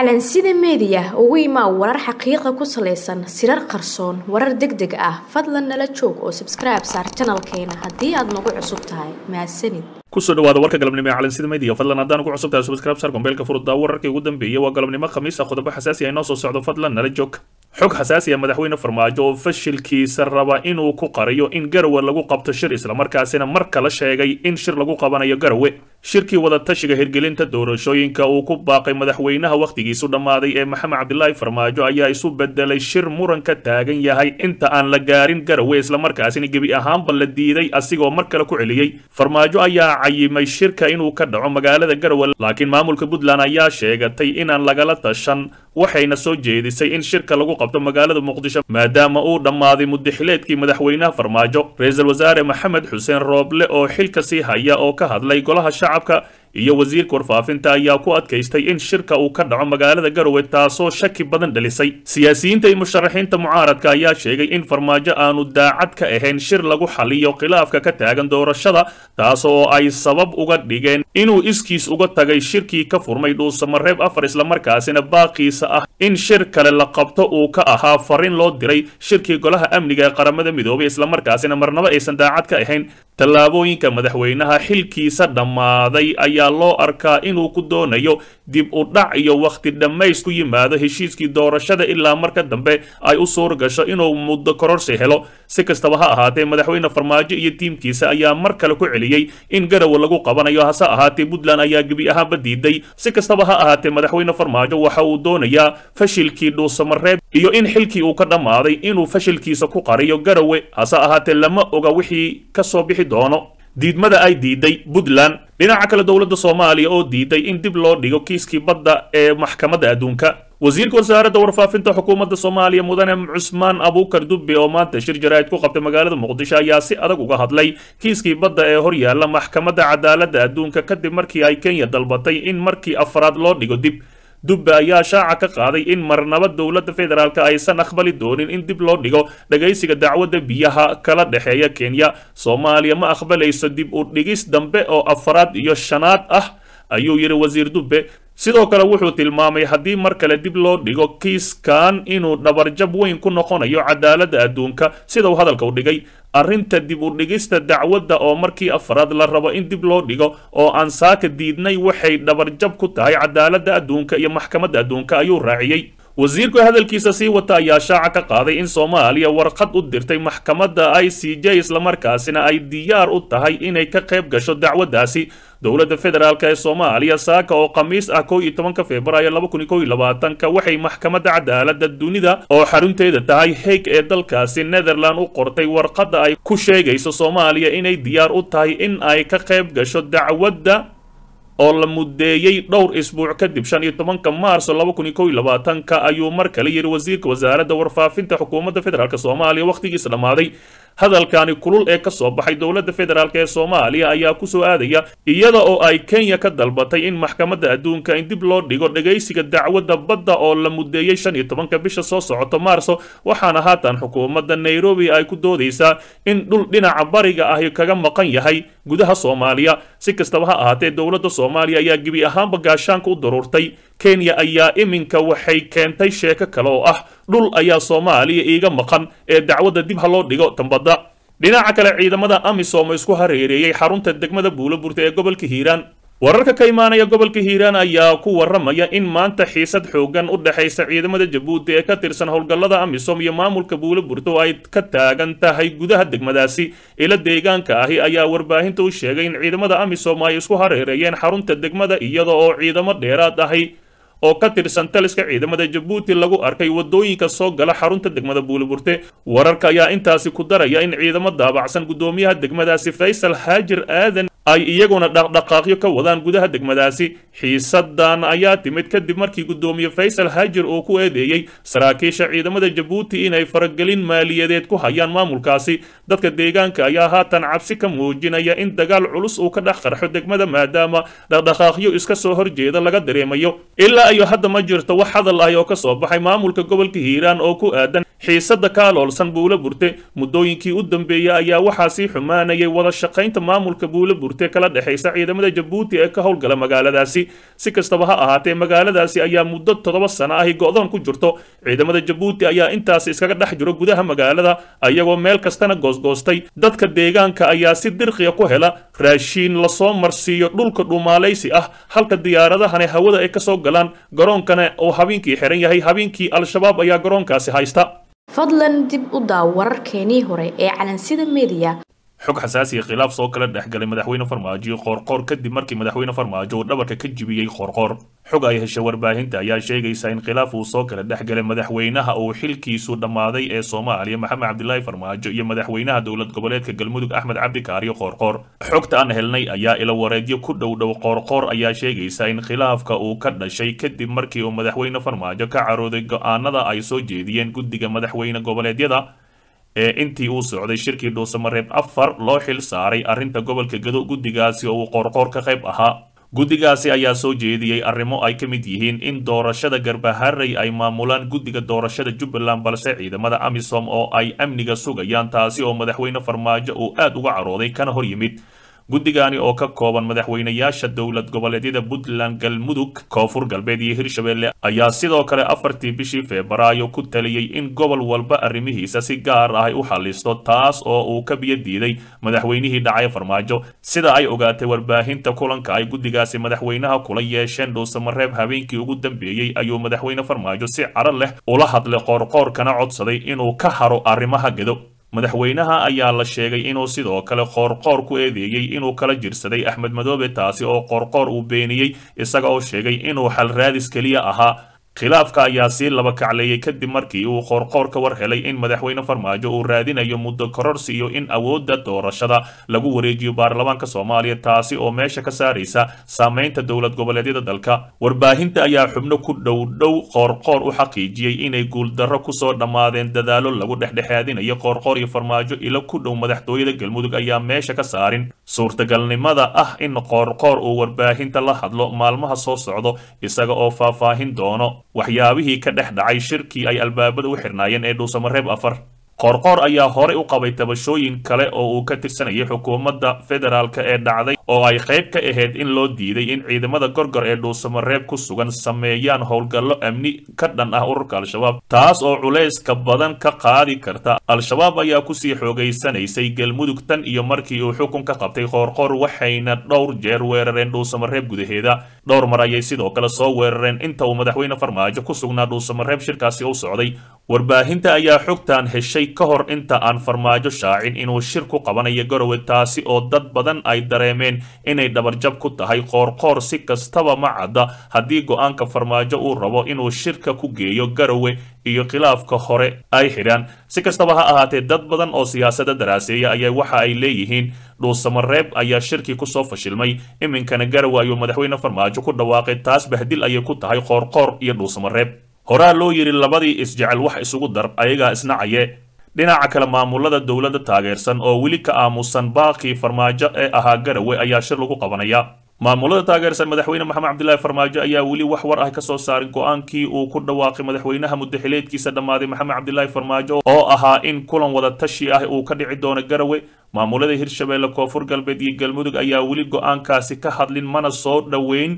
macalin sida meediya ugu imaa warar xaqiiqa ku salaysan sirar qarsoon warar deg deg ah fadlan nala joog oo subscribe saar janalkeena haddii aad nagu cusub tahay mahadsanid kusoo dhawaada warka galabnimo ee calin meediya fadlan haddaan ku cusub tahay subscribe saar gombeelka furuddaa wararkii ugu dambeeyay waa galabnimo khamiisa ah. qodobo xasaasi ah inoo soo socdo fadlan nala joog xog xasaasi ah madaxweyne farmaajo oo fashilkiisa raba inuu ku qariyo in garawe lagu qabto shir islamarkaasina mar kala sheegay in shir lagu qabanayo garawe shirkii wadatashiga hirgelinta doorashooyinka uu ku baaqay madaxweynaha wakhtigiisu dhammaaday ee maxamed cabdilaahi farmaajo ayaa isu bedelay shir muranka taagan yahay inta aan la gaarin garowe islamarkaasina gebi ahaanba la diiday asigoo mar kale ku celiyey farmaajo ayaa cayimay shirka inuu ka dhaco magaalada garowe laakiin maamulka puntland ayaa sheegatay inaan lagala tashan waxayna soo jeedisay in shirka lagu qabto magaalada muqdisho maadaama uu dhammaaday mudaxileedkii madaxweynaha farmaajo ra-iisul wasaare maxamed xuseen rooble oo xilka sii haya oo ka hadlay golaha shacabka iyo wasiirka warfaafinta ayaa ku adkaystay in shirka uu ka dhaco magaalada garowe taasoo shaki badan dhalisay siyaasiyiinta iyo musharaxiinta mucaaradka ayaa sheegay in farmaajo aanu daacad ka ahayn shir lagu xaliyo khilaafka ka taagan doorashada taas oo ay sabab uga dhigeen inuu iskiis uga tagay shirkii ka furmay dhuusamareeb afar islamarkaasina baaqiisa ah in shir kale la qabto uu ka ahaa fariin loo diray shirkii golaha amniga ee qaramada midoobay islamarkaasina marnabo aysan daacad ka ahayn tallaabooyinka madaxweynaha xilkiisa dhammaaday ayaa loo arkaa inuu ku doonayo dib u dhac iyo wakhti dhammays ku yimaado heshiiskii doorashada ilaa marka dambe ay u suur gasho inuu muddo kororsi helo si kastaba ha ahaatee madaxweyne farmaajo iyo tiimkiisa ayaa mar kale ku celiyey in garawa lagu qabanayo hase ahaatee puntland ayaa gebi ahaanba diiday si kastaba ha ahaatee madaxweyne farmaajo waxa uu doonayaa fashilkii dhuusamareeb iyo in xilkii uu ka dhammaaday inuu fashilkiisa ku qariyo garawe hase ahaatee lama oga wixii ka soo bixi doono diidmada ay diiday puntland dhinaca kale dowladda soomaaliya oo diiday in dib loo dhigo kiiskii badda ee maxkamadda adduunka wasiirka wasaaradda warfaafinta xukuumadda soomaaliya mudane cusmaan abuukar dubbe oo maanta shir jaraa'id ku qabtay magaalada muqdisho ayaa si adag uga hadlay kiiskii badda ee hor yaalla maxkamadda cadaaladda adduunka kadib markii ay kenya dalbatay in markii afraad loo dhigo dib dubbe ayaa shaaca ka qaaday in marnaba dowladda federaalk aysan aqbali doonin in dib loo dhigo dhegaysiga dacwadda biyaha kala dhexeeya kenya soomaaliya ma aqbalayso dib u dhigis dambe oo afaraad iyo shanaad ah ayuu yidhi wasiir dubbe sidoo kale wuxuu tilmaamay haddii mar kale dib loo dhigo kiiskan inuu dhabarjab weyn ku noqonayo cadaaladda adduunka sida uu hadalka u dhigay arrinta dib u dhigista dacwadda oo markii afraad la rabo in dib loo dhigo oo aan saaka diidnay waxay dhabarjab ku tahay cadaaladda adduunka iyo maxkamadda adduunka ayuu raaciyey wasiirku hadalkiisa sii wata ayaa shaaca ka qaaday in soomaaliya warqad u dirtay maxkamadda i c j islamarkaasina ay diyaar u tahay inay ka qayb gasho dacwaddaasi dowladda federaalk ee soomaaliya saaka oo khamiis ah kow iyo tobanka februaayo laba kun iyo kow iyo labaatanka waxay maxkamadda cadaaladda dunida oo xarunteeda tahay heeg ee dalkaasi netherland u qortay warqadda ay ku sheegayso soomaaliya inay diyaar u tahay in ay ka qayb gasho dacwadda oo la mudeeyey dhowr isbuuc kadib shan iyo tobanka maarso laba kun iyo kow iyo labaatanka ayuu mar kale yidhi wasiirka wasaaradda warfaafinta xukuumadda federaalk soomaaliya wakhtigiis dhammaaday hadalkani kulul ee ka soo baxay dowladda federaalk ee soomaaliya ayaa ku soo aadaya iyada oo ay kenya ka dalbatay in maxkamadda adduunka in dib loo dhigo dhegaysiga dacwadda badda oo la muddeeyey shan iyo tobanka bisha soo socoto maarso waxaana haatan xukuumadda nairobi ay ku doodaysaa in dhul dhinaca bariga ahi kaga maqan yahay gudaha soomaaliya si kastaba ha ahaatee dowladda soomaaliya ayaa gebi ahaanba gaashaanka u daruurtay kenya ayaa iminka waxay keentay sheeko kale oo ah dhul ayaa soomaaliya iiga maqan ee dacwadda dib ha loo dhigo dambadda dhinaca kale ciidamada amisom isku hareereeyey xarunta degmada buuloburta ee gobolka hiiraan wararka ka imaanaya gobolka hiiraan ayaa ku waramaya in maanta xiisad xoogan u dhexaysa ciidamada jabuuti ee ka tirsan howlgallada amisom iyo maamulka buuloburta oo ay ka taagan tahay gudaha degmadaasi ila deegaanka ahi ayaa warbaahinta u sheegay in ciidamada amisom ay isku hareereeyeen xarunta degmada iyada oo ciidamo dheeraad ahay oo ka tirsan taliska ciidamada jabuuti lagu arkay waddooyinka soo gala xarunta degmada buuliburte wararka ayaa intaasi ku daraya in ciidamo daabacsan guddoomiyaha degmadaasi faysal haajir aadan ay iyaguna dhaqdhaqaaqyo ka wadaan gudaha degmadaasi xiisadan ayaa timid kadib markii guddoomiye faysal haajir uu ku eedeeyey saraakiisha ciidamada jabuuti inay faragelin maaliyadeed ku hayaan maamulkaasi dadka deegaanka ayaa haatan cabsi ka muujinaya in dagaal culus uu ka dhex qarxo degmada maadaama dhaqdhaqaaqyo iska soo horjeeda laga dareemayo ilaa ayo hadda ma jirto wax hadal ah oo ka soo baxay maamulka gobolka hiiraan oo ku aadan xiisada kaaloolsan buulo burte muddooyinkii u dambeeyey ayaa waxaa sii xumaanayay wada shaqaynta maamulka buula burte buurta kala dhexaysa ciidamada jabuuti ee ka howlgala magaaladaasi si kastaba ha ahaatee magaaladaasi ayaa muddo toddoba sano ahi go'doon ku jirto ciidamada jabuuti ayaa intaasi iskaga dhex jiro gudaha magaalada ayagoo meel kastana goosgoostay dadka deegaanka ayaa si dirqiya ku hela raashiin lasoo marsiiyo dhulka dhuumaalaysi ah halka diyaaradahane hawada ay kasoo galaan garoonkana uu habeenkii xiran yahay habeenkii al-shabaab ayaa garoonkaasi haysta fadlan dib u daaw wararkeenii hore ee calansida mediya xog xasaasiya khilaaf soo kala dhexgalay madaxweyne farmaajo qoorqoor kadib markii madaxweyne farmaajo uu dhabarka ka jibiyey qoorqoor xog ay heshay warbaahinta ayaa sheegaysa in khilaaf uu soo kala dhexgalay madaxweynaha uu xilkiisu dhammaaday ee soomaaliya maxamed cabdilaahi farmaajo iyo madaxweynaha dowlad goboleedka galmudug axmed cabdi kaariyo qoorqoor xogta aan helnay ayaa ila wareedyo ku dhow dhow qoorqoor ayaa sheegaysa in khilaafka uu ka dhashay kadib markii uu madaxweyne farmaajo ka carooday go'aanada ay soo jeediyeen guddiga madaxweyne goboleedyada ee intii uu socday shirkii dhuusamareeb afar loo xil saaray arrinta gobolka gado guddigaasi oo uu qoorqoor ka qayb ahaa guddigaasi ayaa soo jeediyey arrimo ay ka mid yihiin in doorashada garbaharey ay maamulaan guddiga doorashada jubbaland balse ciidamada amisom oo ay amniga sugayaan taasi oo madaxweyne farmaajo uu aad uga carooday kana hor yimid guddigaani oo ka kooban madaxweynayaasha dowlad goboleedyada puntland galmudug koonfur galbeed iyo hirshabeelle ayaa sidoo kale afartii bishii febraayo ku taliyey in gobol walba arrimihiisa si gaar ahy u xallisto taas oo uu ka biyo diiday madaxweynihii dhacay farmaajo sida ay ogaatay warbaahinta kulanka ay guddigaasi madaxweynaha kula yeesheen dhuusamareeb habeenkii ugu dambeeyey ayuu madaxweyne farmaajo si cadro leh ula hadlay qoorqoorkana codsaday inuu ka haro arrimaha gedo madaxweynaha ayaa la sheegay inuu sidoo kale qoorqoor ku eedeeyey inuu kala jirsaday axmed madoobe taasi oo qoorqoor uu beeniyey isaga oo sheegay inuu xal raadis keliya ahaa khilaafka ayaa sii laba kacleeyey kadib markii uu qoorqoor ka war helay in madaxweyne farmaajo uu raadinayo muddo kororsi iyo in awoodda doorashada lagu wareejiyo baarlamaanka soomaaliya taasi oo meesha ka saaraysa saamaynta dowlad goboleedyada dalka warbaahinta ayaa xubno ku dhowdhow qoorqoor u xaqiijiyey inay guuldarro kusoo dhammaadeen dadaalo lagu dhexdhexaadinayo qoorqoor iyo farmaajo ilo ku dhow madaxtooyada galmudug ayaa meesha ka saarin suurtagalnimada ah in qoorqoor uu warbaahinta la hadlo maalmaha soo socdo isaga oo faahfaahin doono waxyaabihii ka dhex dhacay shirkii ay albaabada u xirnaayeen ee dhuusamareeb afar qoorqoor ayaa horey u qabay tabashooyin kale oo uu ka tirsanayay xukuumadda federaalka ee dhacday oo ay qayb ka ahayd in loo diiday in ciidamada gorgor ee dhuusamareeb ku sugan sameeyaan howlgallo amni ka dhan ah ururka al-shabaab taas oo culayska badan ka qaadi karta al-shabaab ayaa kusii xoogaysanaysay galmudug tan iyo markii uu xukun ka qabtay qoorqoor waxayna dhowr jeer weerareen dhuusamareeb gudaheeda dhowr mar ayay sidoo kale soo weerareen inta uu madaxweyne farmaajo ku sugnaa dhuusamareeb shirkaasi u socday warbaahinta ayaa xogtan heshay ka hor inta aan farmaajo shaacin inuu shir ku qabanayo garowe taasi oo dad badan ay dareemeen inay dhabarjab ku tahay qoorqoor si kastaba ma cadda haddii go'aanka farmaajo uu rabo inuu shirka ku geeyo garowe iyo khilaafka hore ay xidhaan si kastaba ha ahaatee dad badan oo siyaasada daraaseeya ayaa waxa ay leeyihiin dhuusamareeb ayaa shirkii kusoo fashilmay iminkana garowe ayuu madaxweyne farmaajo ku dhawaaqay taas bahdil ayay ku tahay qoorqoor iyo dhuusamareeb horaa loo yidhi labadii isjecel wax isugu dar ayagaa isnacaye dhinaca kale maamulada dowladda taageersan oo weli ka aamusan baaqii farmaajo ee ahaa garawe ayaa shir lagu qabanaya maamulada taageersan madaxweyne maxamed cabdilaahi farmaajo ayaa weli wax war ah ka soo saarin go-aankii uu ku dhawaaqay madaxweynaha muddaxileedkiisa dhammaaday maxamed cabdilaahi farmaajo oo ahaa in kulan wadatashi ah uu ka dhici doono garawe maamulada hirshabeelle koonfur galbeed iyo galmudug ayaa weli go-aankaasi ka hadlin mana soo dhoweyn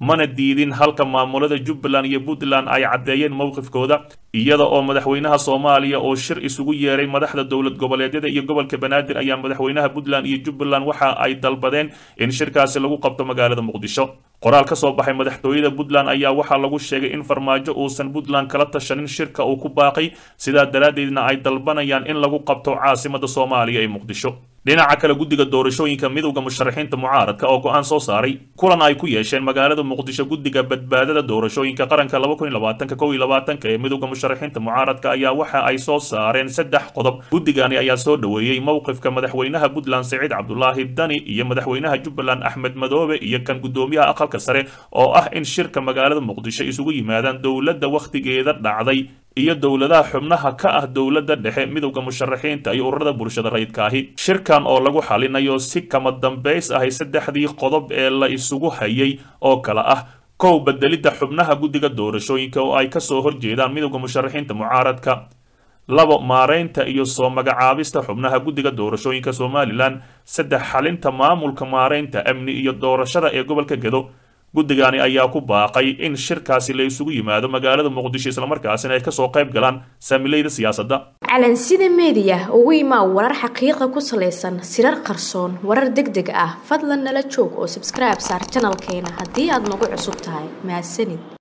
mana diidin halka maamulada jubbaland iyo puntland ay caddeeyeen mowqifkooda iyada oo madaxweynaha soomaaliya oo shir isugu yeeray madaxda dowlad goboleedyada iyo gobolka banaadir ayaa madaxweynaha puntland iyo jubbaland waxa ay dalbadeen in shirkaasi lagu qabto magaalada muqdisho qoraal ka soo baxay madaxtooyada puntland ayaa waxaa lagu sheegay in farmaajo uusan puntland kala tashanin shirka uu ku baaqay sidaa daraaddeedna ay dalbanayaan in lagu qabto caasimada soomaaliya ee muqdisho dhinaca kale guddiga doorashooyinka midowda musharaxiinta mucaaradka oo go-aan soo saaray kulan ay ku yeesheen magaalada muqdisho guddiga badbaadada doorashooyinka qaranka ee midowga musharaxiinta mucaaradka ayaa waxa ay soo saareen saddex qodob guddigani ayaa soo dhoweeyey mowqifka madaxweynaha puntland siciid cabdulaahi dani iyo madaxweynaha jubbaland axmed madoobe iyo kan guddoomiyaha aqalka sare oo ah in shirka magaalada muqdisho isugu yimaadaan dowladda wakhtigeeda dhacday iyo dowladaha xubnaha ka ah dowladda dhexe midowda musharaxiinta iyo ururada bulshada rayidka ahi shirkan oo lagu xalinayo si kama dambays ahay saddexdii qodob ee la isugu hayay oo kale ah kow bedelidda xubnaha guddiga doorashooyinka oo ay kasoo horjeedaan midowda musharaxiinta mucaaradka labo maaraynta iyo soo magacaabista xubnaha guddiga doorashooyinka somalilan saddex xalinta maamulka maaraynta amni iyo doorashada ee gobolka gedo guddigani ayaa ku baaqay in shirkaasi la isugu yimaado magaalada muqdisho islamarkaasina ay kasoo qayb galaan saamilayda siyaasadda calansida meediya ugu imaa warar xaqiiqa ku salaysan sirar qarsoon warar deg deg ah fadlan nala joog oo sabskribe saar janalkeena haddii aad nagu cusub tahay mahadsanid